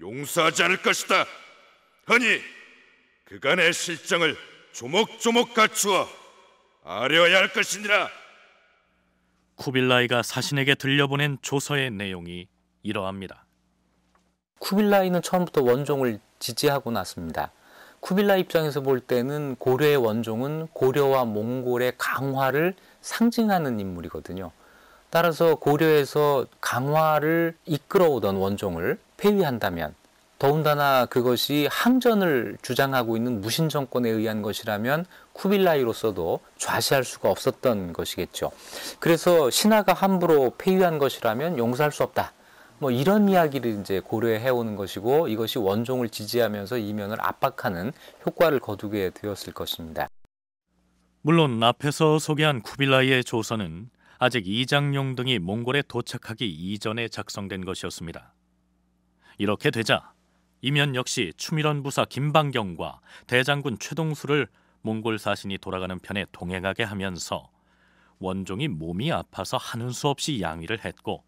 용서하지 않을 것이다. 아니 그간의 실정을 조목조목 갖추어 아려야 할 것이니라. 쿠빌라이가 사신에게 들려보낸 조서의 내용이 이러합니다. 쿠빌라이는 처음부터 원종을 지지하고 났습니다. 쿠빌라 입장에서 볼 때는 고려의 원종은 고려와 몽골의 강화를 상징하는 인물이거든요. 따라서 고려에서 강화를 이끌어오던 원종을 폐위한다면 더군다나 그것이 항전을 주장하고 있는 무신 정권에 의한 것이라면 쿠빌라이로서도 좌시할 수가 없었던 것이겠죠. 그래서 신하가 함부로 폐위한 것이라면 용서할 수 없다. 뭐 이런 이야기를 이제 고려해 오는 것이고 이것이 원종을 지지하면서 이면을 압박하는 효과를 거두게 되었을 것입니다. 물론 앞에서 소개한 쿠빌라이의 조서는 아직 이장용 등이 몽골에 도착하기 이전에 작성된 것이었습니다. 이렇게 되자 이면 역시 추밀원 부사 김방경과 대장군 최동수를 몽골 사신이 돌아가는 편에 동행하게 하면서 원종이 몸이 아파서 하는 수 없이 양위를 했고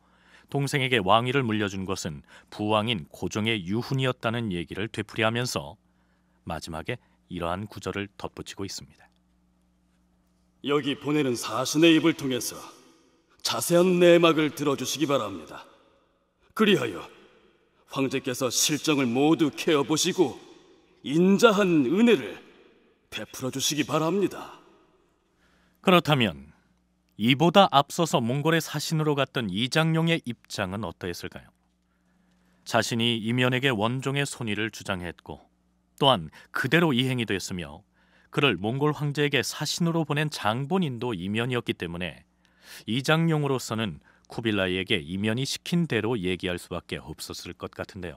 동생에게 왕위를 물려준 것은 부왕인 고종의 유훈이었다는 얘기를 되풀이하면서 마지막에 이러한 구절을 덧붙이고 있습니다. 여기 보내는 사신의 입을 통해서 자세한 내막을 들어주시기 바랍니다. 그리하여 황제께서 실정을 모두 케어보시고 인자한 은혜를 베풀어 주시기 바랍니다. 그렇다면 이보다 앞서서 몽골의 사신으로 갔던 이장용의 입장은 어떠했을까요? 자신이 이면에게 원종의 손위를 주장했고 또한 그대로 이행이 됐으며 그를 몽골 황제에게 사신으로 보낸 장본인도 이면이었기 때문에 이장용으로서는 쿠빌라이에게 이면이 시킨 대로 얘기할 수밖에 없었을 것 같은데요.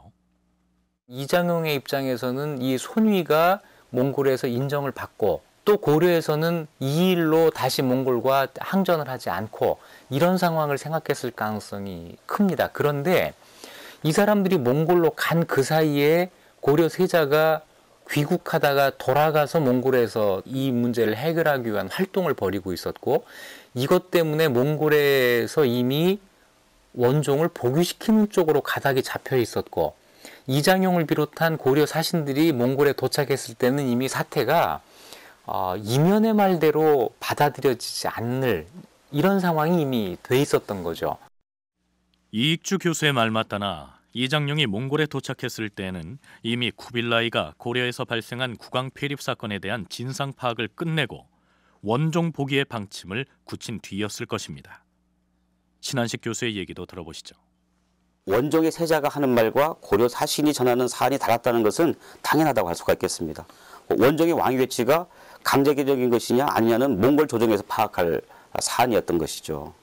이장용의 입장에서는 이 손위가 몽골에서 인정을 받고 또 고려에서는 이 일로 다시 몽골과 항전을 하지 않고 이런 상황을 생각했을 가능성이 큽니다. 그런데 이 사람들이 몽골로 간 그 사이에 고려 세자가 귀국하다가 돌아가서 몽골에서 이 문제를 해결하기 위한 활동을 벌이고 있었고 이것 때문에 몽골에서 이미 원종을 복위시키는 쪽으로 가닥이 잡혀 있었고 이장용을 비롯한 고려 사신들이 몽골에 도착했을 때는 이미 사태가 어, 이면의 말대로 받아들여지지 않을 이런 상황이 이미 돼 있었던 거죠. 이익주 교수의 말 맞다나 이장용이 몽골에 도착했을 때는 이미 쿠빌라이가 고려에서 발생한 국왕 폐립 사건에 대한 진상 파악을 끝내고 원종 보기의 방침을 굳힌 뒤였을 것입니다. 신한식 교수의 얘기도 들어보시죠. 원종의 세자가 하는 말과 고려 사신이 전하는 사안이 달랐다는 것은 당연하다고 할 수가 있겠습니다. 원종의 왕위 외치가 강제적인 것이냐 아니냐는 몽골 조정에서 파악할 사안이었던 것이죠.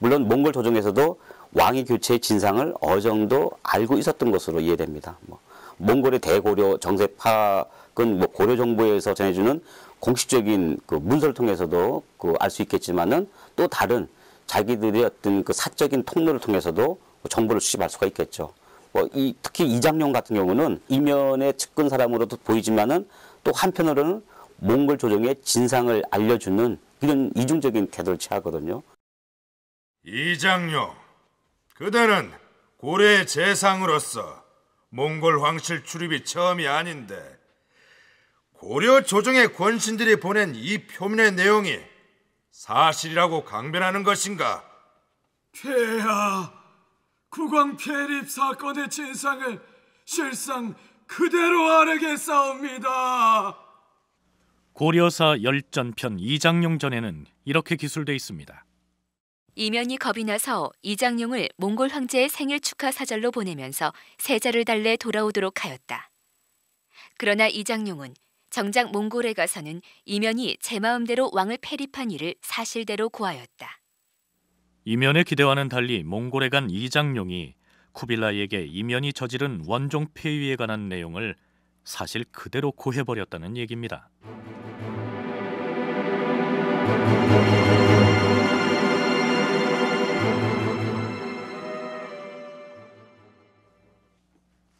물론 몽골 조정에서도 왕위 교체의 진상을 어느 정도 알고 있었던 것으로 이해됩니다. 뭐 몽골의 대고려 정세파건 뭐 고려 정부에서 전해주는 공식적인 그 문서를 통해서도 그 알 수 있겠지만은 또 다른 자기들의 어떤 그 사적인 통로를 통해서도 정보를 수집할 수가 있겠죠. 뭐 이, 특히 이장룡 같은 경우는 이면의 측근 사람으로도 보이지만은 또 한편으로는 몽골 조정의 진상을 알려주는 이런 이중적인 태도를 취하거든요. 이장룡 그대는 고려의 재상으로서 몽골 황실 출입이 처음이 아닌데 고려 조정의 권신들이 보낸 이 표면의 내용이 사실이라고 강변하는 것인가? 폐하, 국왕 폐립 사건의 진상을 실상 그대로 아르게싸웁니다 고려사 열전편 이장용 전에는 이렇게 기술돼 있습니다. 이면이 겁이 나서 이장용을 몽골 황제의 생일 축하 사절로 보내면서 세자를 달래 돌아오도록 하였다. 그러나 이장용은 정작 몽골에 가서는 이면이 제 마음대로 왕을 폐립한 일을 사실대로 고하였다. 이면의 기대와는 달리 몽골에 간 이장룡이 쿠빌라이에게 이면이 저지른 원종 폐위에 관한 내용을 사실 그대로 고해버렸다는 얘기입니다.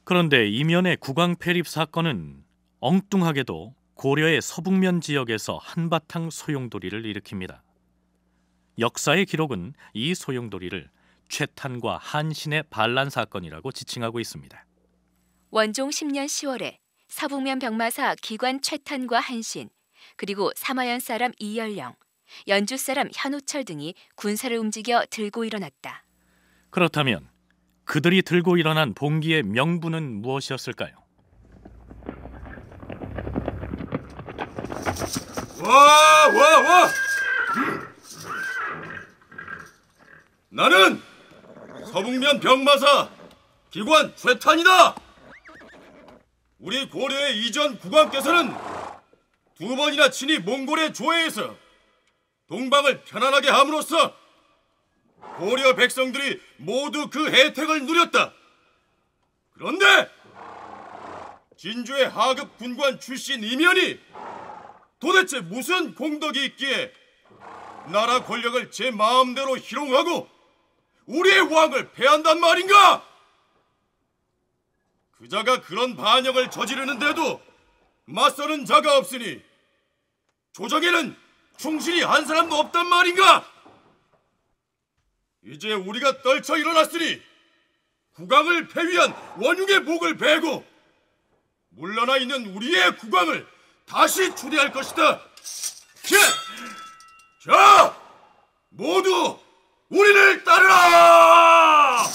그런데 이면의 국왕 폐립 사건은 엉뚱하게도 고려의 서북면 지역에서 한바탕 소용돌이를 일으킵니다. 역사의 기록은 이 소용돌이를 최탄과 한신의 반란 사건이라고 지칭하고 있습니다. 원종 10년 10월에 서북면 병마사 기관 최탄과 한신 그리고 사마현 사람 이열령, 연주 사람 현우철 등이 군사를 움직여 들고 일어났다. 그렇다면 그들이 들고 일어난 봉기의 명분은 무엇이었을까요? 와, 와, 와! 나는 서북면 병마사 기관 최탄이다! 우리 고려의 이전 국왕께서는 두 번이나 친히 몽골의 조회에서 동방을 편안하게 함으로써 고려 백성들이 모두 그 혜택을 누렸다. 그런데 진주의 하급 군관 출신 이면이 도대체 무슨 공덕이 있기에 나라 권력을 제 마음대로 희롱하고 우리의 왕을 패한단 말인가? 그자가 그런 반역을 저지르는데도 맞서는 자가 없으니 조정에는 충실히 한 사람도 없단 말인가? 이제 우리가 떨쳐 일어났으니 국왕을 패위한 원흉의 목을 베고 물러나 있는 우리의 국왕을 다시 초대할 것이다. 자, 모두 우리를 따르라!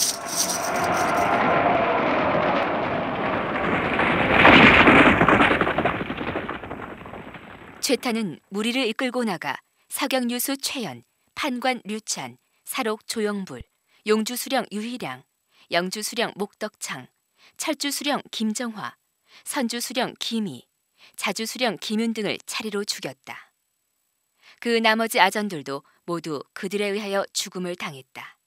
최타는 무리를 이끌고 나가 사경유수 최연, 판관 류찬, 사록 조영불, 용주 수령 유희량, 영주 수령 목덕창, 철주 수령 김정화, 선주 수령 김희, 자주수령 김윤 등을 차례로 죽였다. 그 나머지 아전들도 모두 그들에 의하여 죽음을 당했다.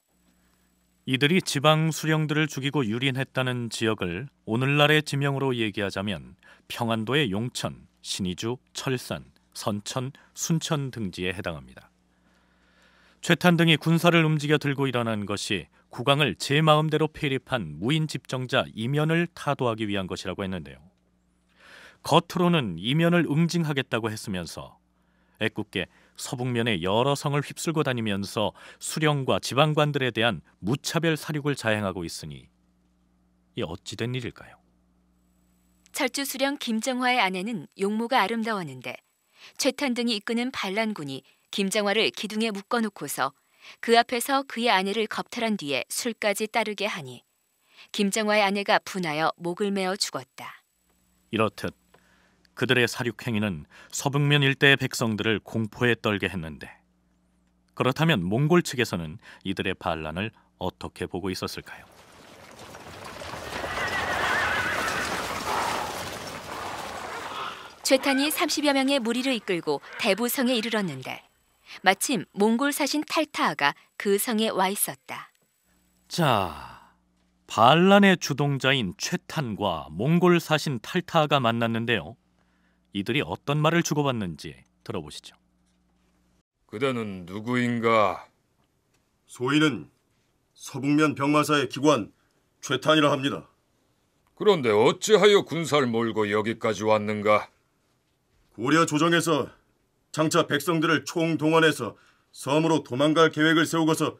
이들이 지방 수령들을 죽이고 유린했다는 지역을 오늘날의 지명으로 얘기하자면 평안도의 용천, 신이주, 철산, 선천, 순천 등지에 해당합니다. 최탄 등이 군사를 움직여 들고 일어난 것이 국왕을 제 마음대로 폐립한 무인 집정자 이면을 타도하기 위한 것이라고 했는데요. 겉으로는 이면을 응징하겠다고 했으면서 애꿎게 서북면의 여러 성을 휩쓸고 다니면서 수령과 지방관들에 대한 무차별 사륙을 자행하고 있으니 이 어찌된 일일까요? 철주 수령 김정화의 아내는 용모가 아름다웠는데 최탄 등이 이끄는 반란군이 김정화를 기둥에 묶어놓고서 그 앞에서 그의 아내를 겁탈한 뒤에 술까지 따르게 하니 김정화의 아내가 분하여 목을 메어 죽었다. 이렇듯 그들의 사륙 행위는 서북면 일대의 백성들을 공포에 떨게 했는데 그렇다면 몽골 측에서는 이들의 반란을 어떻게 보고 있었을까요? 최탄이 30여 명의 무리를 이끌고 대부성에 이르렀는데 마침 몽골 사신 탈타아가 그 성에 와 있었다. 자, 반란의 주동자인 최탄과 몽골 사신 탈타아가 만났는데요. 이들이 어떤 말을 주고받는지 들어보시죠. 그대는 누구인가? 소인은 서북면 병마사의 기관 최탄이라 합니다. 그런데 어찌하여 군사를 몰고 여기까지 왔는가? 고려 조정에서 장차 백성들을 총동원해서 섬으로 도망갈 계획을 세우고서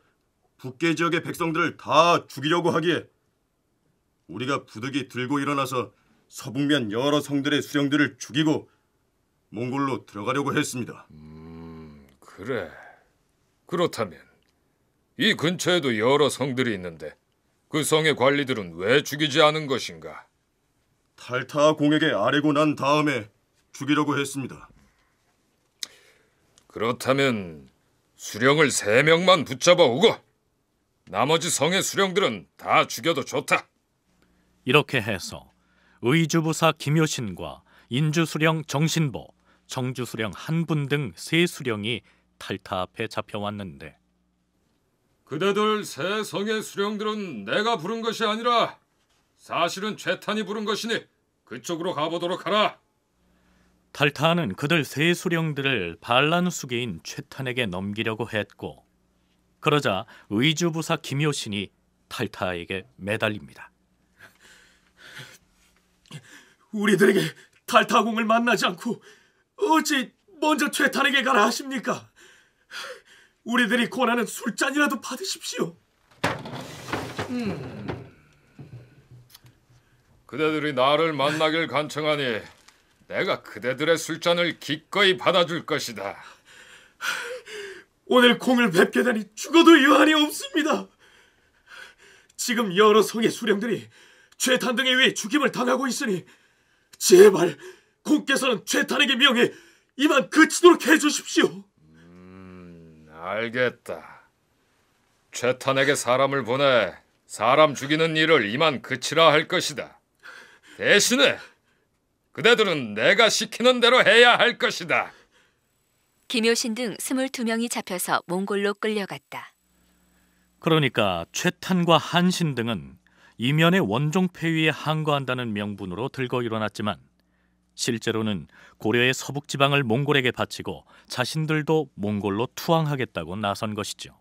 북계 지역의 백성들을 다 죽이려고 하기에 우리가 부득이 들고 일어나서 서북면 여러 성들의 수령들을 죽이고 몽골로 들어가려고 했습니다. 음, 그래. 그렇다면 이 근처에도 여러 성들이 있는데 그 성의 관리들은 왜 죽이지 않은 것인가? 탈타 공에게 아뢰고 난 다음에 죽이려고 했습니다. 그렇다면 수령을 세 명만 붙잡아 오고 나머지 성의 수령들은 다 죽여도 좋다. 이렇게 해서 의주부사 김효신과 인주수령 정신보, 정주수령 한분 등 세 수령이 탈타 앞에 잡혀왔는데 그대들 세 성의 수령들은 내가 부른 것이 아니라 사실은 최탄이 부른 것이니 그쪽으로 가보도록 하라. 탈타는 그들 세 수령들을 반란수계인 최탄에게 넘기려고 했고 그러자 의주부사 김효신이 탈타에게 매달립니다. 우리들에게 달타공을 만나지 않고 어찌 먼저 최탄에게 가라 하십니까? 우리들이 권하는 술잔이라도 받으십시오. 음. 그대들이 나를 만나길 간청하니 내가 그대들의 술잔을 기꺼이 받아줄 것이다. 오늘 공을 뵙게 되니 죽어도 유한이 없습니다. 지금 여러 성의 수령들이 최탄 등에 의해 죽임을 당하고 있으니 제발 공께서는 최탄에게 명해 이만 그치도록 해주십시오. 음, 알겠다. 죄탄에게 사람을 보내 사람 죽이는 일을 이만 그치라 할 것이다. 대신에 그대들은 내가 시키는 대로 해야 할 것이다. 김효신 등 22명이 잡혀서 몽골로 끌려갔다. 그러니까 최탄과 한신 등은 이면의 원종 폐위에 항거한다는 명분으로 들고 일어났지만 실제로는 고려의 서북 지방을 몽골에게 바치고 자신들도 몽골로 투항하겠다고 나선 것이죠.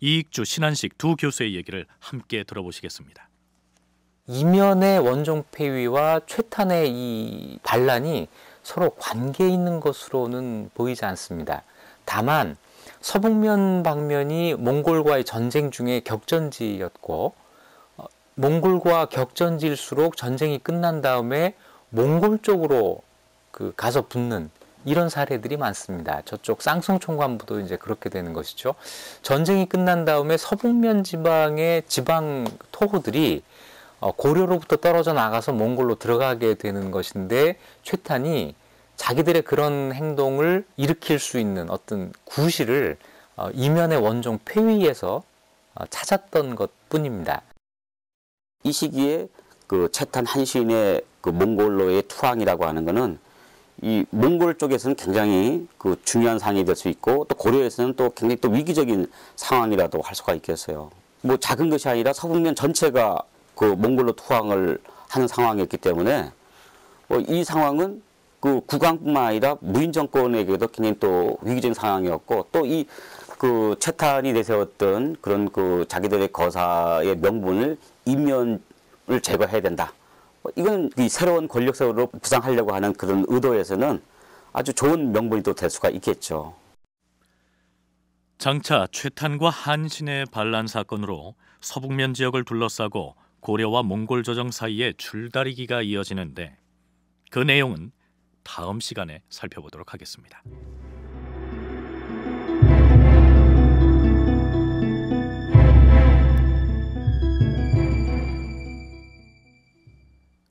이익주 신한식 두 교수의 얘기를 함께 들어보시겠습니다. 이면의 원종 폐위와 최탄의 이 반란이 서로 관계 있는 것으로는 보이지 않습니다. 다만 서북면 방면이 몽골과의 전쟁 중에 격전지였고 몽골과 격전질수록 전쟁이 끝난 다음에 몽골 쪽으로 그 가서 붙는 이런 사례들이 많습니다. 저쪽 쌍성총 관부도 이제 그렇게 되는 것이죠. 전쟁이 끝난 다음에 서북면 지방의 지방 토호들이 어, 고려로부터 떨어져 나가서 몽골로 들어가게 되는 것인데 최탄이 자기들의 그런 행동을 일으킬 수 있는 어떤 구실을 어, 이면의 원종 폐위에서 어, 찾았던 것 뿐입니다. 이 시기에 그 채탄 한시인의 그 몽골로의 투항이라고 하는 것은 이 몽골 쪽에서는 굉장히 그 중요한 상이 될 수 있고 또 고려에서는 또 굉장히 또 위기적인 상황이라도 할 수가 있겠어요. 뭐 작은 것이 아니라 서북면 전체가 그 몽골로 투항을 하는 상황이었기 때문에 어, 이 상황은 그 국왕뿐만 아니라 무인 정권에게도 굉장히 또 위기적인 상황이었고 또 이 그 채탄이 내세웠던 그런 그 자기들의 거사의 명분을 이면을 제거해야 된다. 뭐 이건 새로운 권력사로 부상하려고 하는 그런 의도에서는 아주 좋은 명분이 또될 수가 있겠죠. 장차 최탄과 한신의 반란 사건으로 서북면 지역을 둘러싸고 고려와 몽골 조정 사이에 줄다리기가 이어지는데 그 내용은 다음 시간에 살펴보도록 하겠습니다.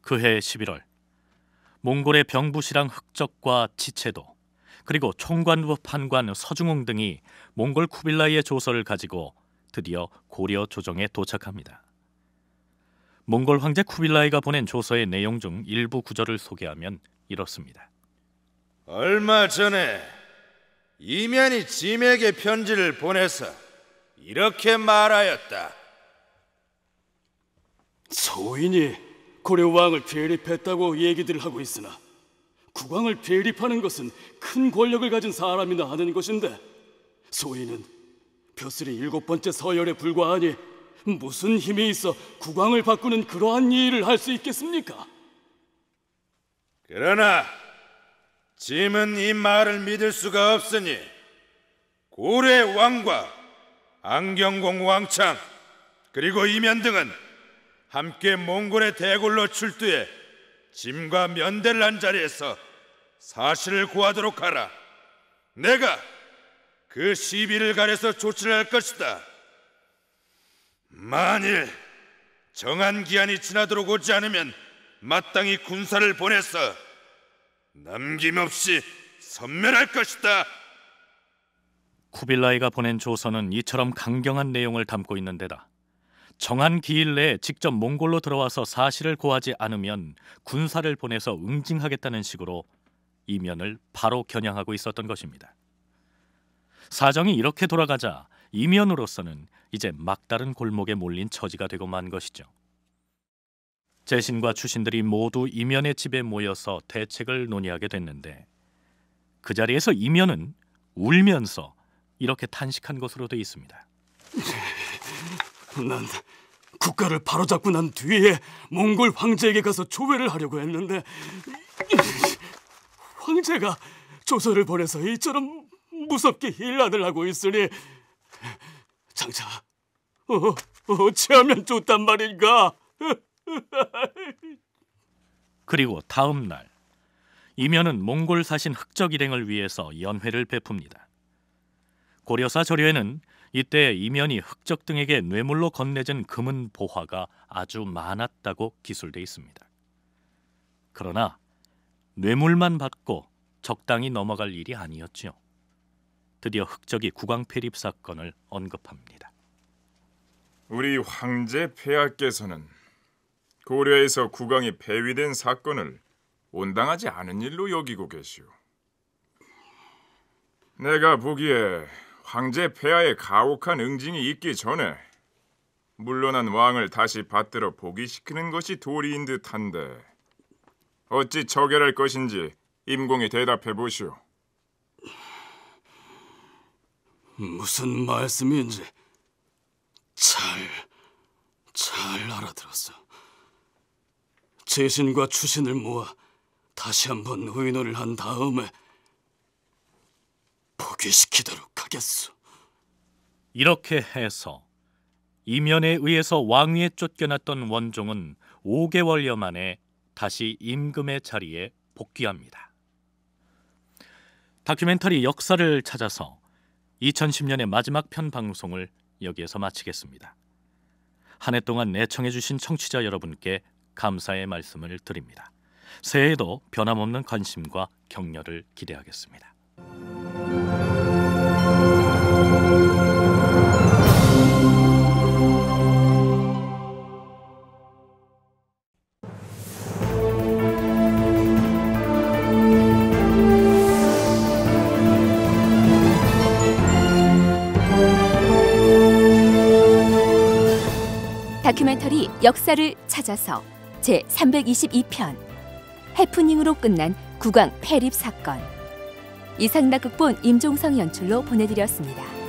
그해 11월 몽골의 병부시랑 흑적과 지체도 그리고 총관부 판관 서중웅 등이 몽골 쿠빌라이의 조서를 가지고 드디어 고려 조정에 도착합니다. 몽골 황제 쿠빌라이가 보낸 조서의 내용 중 일부 구절을 소개하면 이렇습니다. 얼마 전에 이면이 짐에게 편지를 보내서 이렇게 말하였다. 소인이 고려 왕을 배립했다고 얘기들 하고 있으나 국왕을 배립하는 것은 큰 권력을 가진 사람이나 하는 것인데 소인은 벼슬이 일곱 번째 서열에 불과하니 무슨 힘이 있어 국왕을 바꾸는 그러한 일을 할 수 있겠습니까? 그러나 짐은 이 말을 믿을 수가 없으니 고래 왕과 안경공 왕창 그리고 이면 등은 함께 몽골의 대굴로 출두해 짐과 면대를 한 자리에서 사실을 구하도록 하라. 내가 그 시비를 가려서 조치를 할 것이다. 만일 정한 기한이 지나도록 오지 않으면 마땅히 군사를 보내서 남김없이 선멸할 것이다. 쿠빌라이가 보낸 조서는 이처럼 강경한 내용을 담고 있는 데다 정한 기일 내에 직접 몽골로 들어와서 사실을 고하지 않으면 군사를 보내서 응징하겠다는 식으로 이면을 바로 겨냥하고 있었던 것입니다. 사정이 이렇게 돌아가자 이면으로서는 이제 막다른 골목에 몰린 처지가 되고 만 것이죠. 재신과 추신들이 모두 이면의 집에 모여서 대책을 논의하게 됐는데 그 자리에서 이면은 울면서 이렇게 탄식한 것으로 되어 있습니다. 난 국가를 바로잡고 난 뒤에 몽골 황제에게 가서 조회를 하려고 했는데 황제가 조서를 보내서 이처럼 무섭게 힐난을 하고 있으니 장차 어, 어 어찌하면 좋단 말인가 그리고 다음 날 이면은 몽골 사신 흑적 일행을 위해서 연회를 베풉니다 고려사 조려에는 이때 이면이 흑적 등에게 뇌물로 건네진 금은 보화가 아주 많았다고 기술돼 있습니다. 그러나 뇌물만 받고 적당히 넘어갈 일이 아니었지요. 드디어 흑적이 국왕 폐립 사건을 언급합니다. 우리 황제 폐하께서는 고려에서 국왕이 폐위된 사건을 온당하지 않은 일로 여기고 계시오. 내가 보기에 황제 폐하의 가혹한 응징이 있기 전에 물러난 왕을 다시 받들어 복위시키는 것이 도리인 듯한데 어찌 저결할 것인지 임공이 대답해 보시오. 무슨 말씀인지 잘, 잘 알아들었어. 재신과 추신을 모아 다시 한번 의논을 한 다음에 포기시키도록 하겠소. 이렇게 해서 이면에 의해서 왕위에 쫓겨났던 원종은 5개월여 만에 다시 임금의 자리에 복귀합니다. 다큐멘터리 역사를 찾아서 2010년의 마지막 편 방송을 여기에서 마치겠습니다. 한 해 동안 애청해주신 청취자 여러분께 감사의 말씀을 드립니다. 새해에도 변함없는 관심과 격려를 기대하겠습니다. 역사를 찾아서 제 322편 해프닝으로 끝난 국왕 폐립 사건 이상락 극본 임종성 연출로 보내드렸습니다.